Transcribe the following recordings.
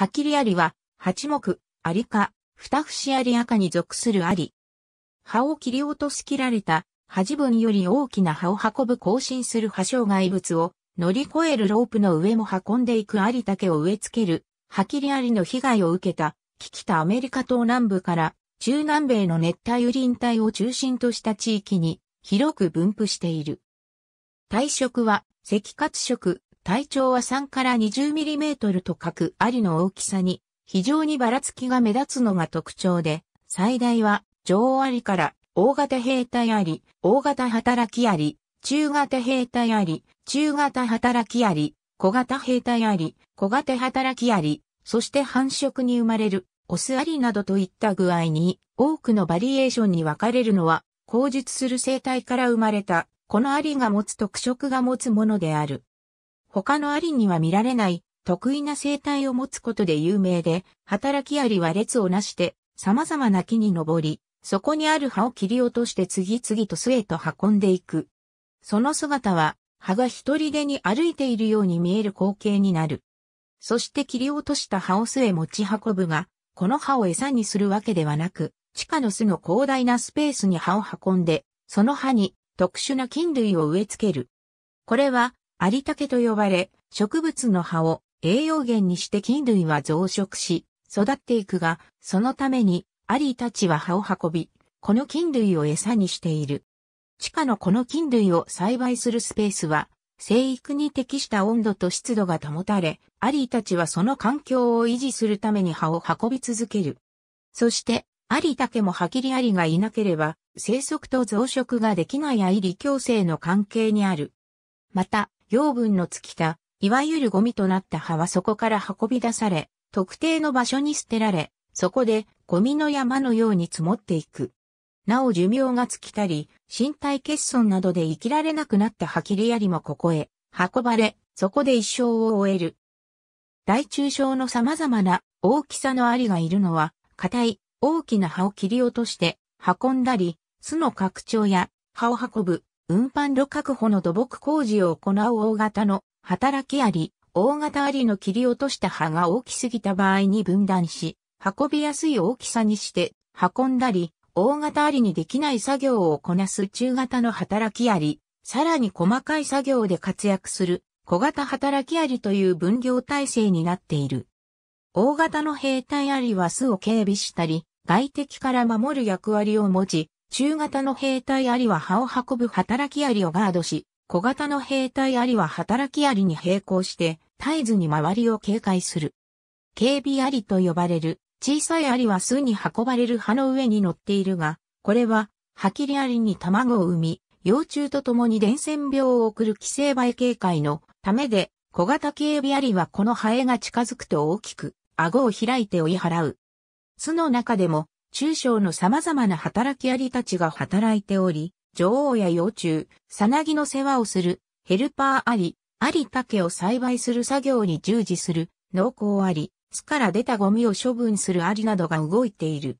ハキリアリは、八目、アリ科、二節アリアカに属するアリ。葉を切り落とし切られた、端分より大きな葉を運ぶ更新する葉障害物を乗り越えるロープの上も運んでいくアリ竹を植え付ける、ハキリアリの被害を受けた、危機たアメリカ東南部から中南米の熱帯雨林帯を中心とした地域に広く分布している。体色は赤褐色、体長は3から20ミリメートルと角ありの大きさに、非常にばらつきが目立つのが特徴で、最大は、女王アリから、大型兵隊あり、大型働きアリ、中型兵隊あり、中型働きアリ、小型兵隊あり、小型働きアリ、そして繁殖に生まれる、オスアリなどといった具合に、多くのバリエーションに分かれるのは、交述する生態から生まれた、このアリが持つ特色が持つものである。他のアリには見られない得意な生態を持つことで有名で、働きアリは列をなして様々な木に登り、そこにある葉を切り落として次々と巣へと運んでいく。その姿は、葉が一人でに歩いているように見える光景になる。そして切り落とした葉を巣へ持ち運ぶが、この葉を餌にするわけではなく、地下の巣の広大なスペースに葉を運んで、その葉に特殊な菌類を植え付ける。これは有竹と呼ばれ、植物の葉を栄養源にして菌類は増殖し、育っていくが、そのために、アリたちは葉を運び、この菌類を餌にしている。地下のこの菌類を栽培するスペースは、生育に適した温度と湿度が保たれ、アリたちはその環境を維持するために葉を運び続ける。そして、アリタケもハキリアリがいなければ、生息と増殖ができないアイリ共生の関係にある。また、養分の尽きた、いわゆるゴミとなった葉はそこから運び出され、特定の場所に捨てられ、そこでゴミの山のように積もっていく。なお寿命が尽きたり、身体欠損などで生きられなくなった葉切りありもここへ運ばれ、そこで一生を終える。大中小の様々な大きさのアリがいるのは、硬い大きな葉を切り落として運んだり、巣の拡張や葉を運ぶ運搬路確保の土木工事を行う大型の働きあり、大型ありの切り落とした葉が大きすぎた場合に分断し、運びやすい大きさにして運んだり、大型ありにできない作業をこなす中型の働きあり、さらに細かい作業で活躍する小型働きありという分業体制になっている。大型の兵隊ありは巣を警備したり、外敵から守る役割を持ち、中型の兵隊アリは葉を運ぶ働きアリをガードし、小型の兵隊アリは働きアリに並行して、絶えずに周りを警戒する。警備アリと呼ばれる、小さいアリは巣に運ばれる葉の上に乗っているが、これは、ハキリアリに卵を産み、幼虫と共に伝染病を送る寄生媒警戒のためで、小型警備アリはこのハエが近づくと大きく、顎を開いて追い払う。巣の中でも中小の様々な働きありたちが働いており、女王や幼虫、さなぎの世話をする、ヘルパーあり、ありけを栽培する作業に従事する、農耕あり、巣から出たゴミを処分するありなどが動いている。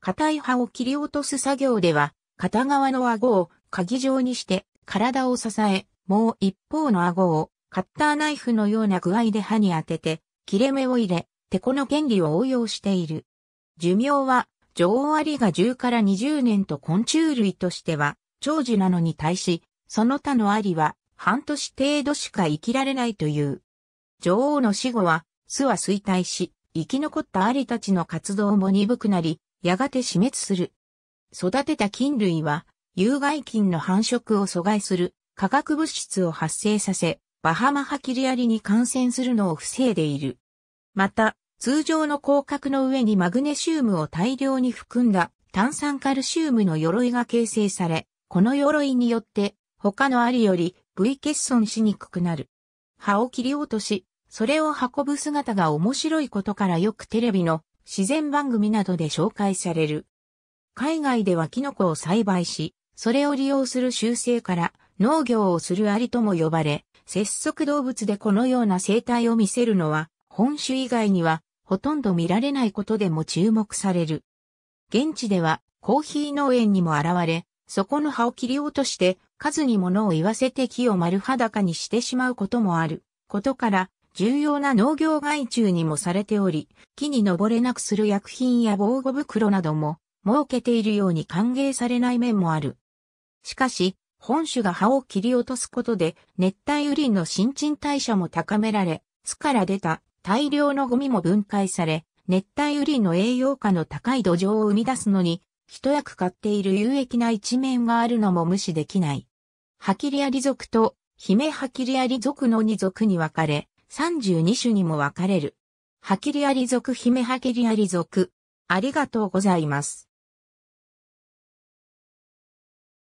硬い葉を切り落とす作業では、片側の顎を鍵状にして体を支え、もう一方の顎をカッターナイフのような具合で歯に当てて、切れ目を入れ、テこの原理を応用している。寿命は女王アリが10から20年と昆虫類としては長寿なのに対し、その他のアリは半年程度しか生きられないという。女王の死後は、巣は衰退し、生き残ったアリたちの活動も鈍くなり、やがて死滅する。育てた菌類は、有害菌の繁殖を阻害する化学物質を発生させ、バハマハキリアリに感染するのを防いでいる。また、通常の広角の上にマグネシウムを大量に含んだ炭酸カルシウムの鎧が形成され、この鎧によって他のアリより部位欠損しにくくなる。葉を切り落とし、それを運ぶ姿が面白いことからよくテレビの自然番組などで紹介される。海外ではキノコを栽培し、それを利用する習性から農業をするアリとも呼ばれ、節足動物でこのような生態を見せるのは本種以外にはほとんど見られないことでも注目される。現地ではコーヒー農園にも現れ、そこの葉を切り落として数に物を言わせて木を丸裸にしてしまうこともある。ことから、重要な農業害虫にもされており、木に登れなくする薬品や防護袋なども、設けているように歓迎されない面もある。しかし、本種が葉を切り落とすことで、熱帯雨林の新陳代謝も高められ、巣から出た大量のゴミも分解され、熱帯雨林の栄養価の高い土壌を生み出すのに、一役買っている有益な一面があるのも無視できない。ハキリアリ族とヒメハキリアリ族の2族に分かれ、32種にも分かれる。ハキリアリ族、ヒメハキリアリ族。ありがとうございます。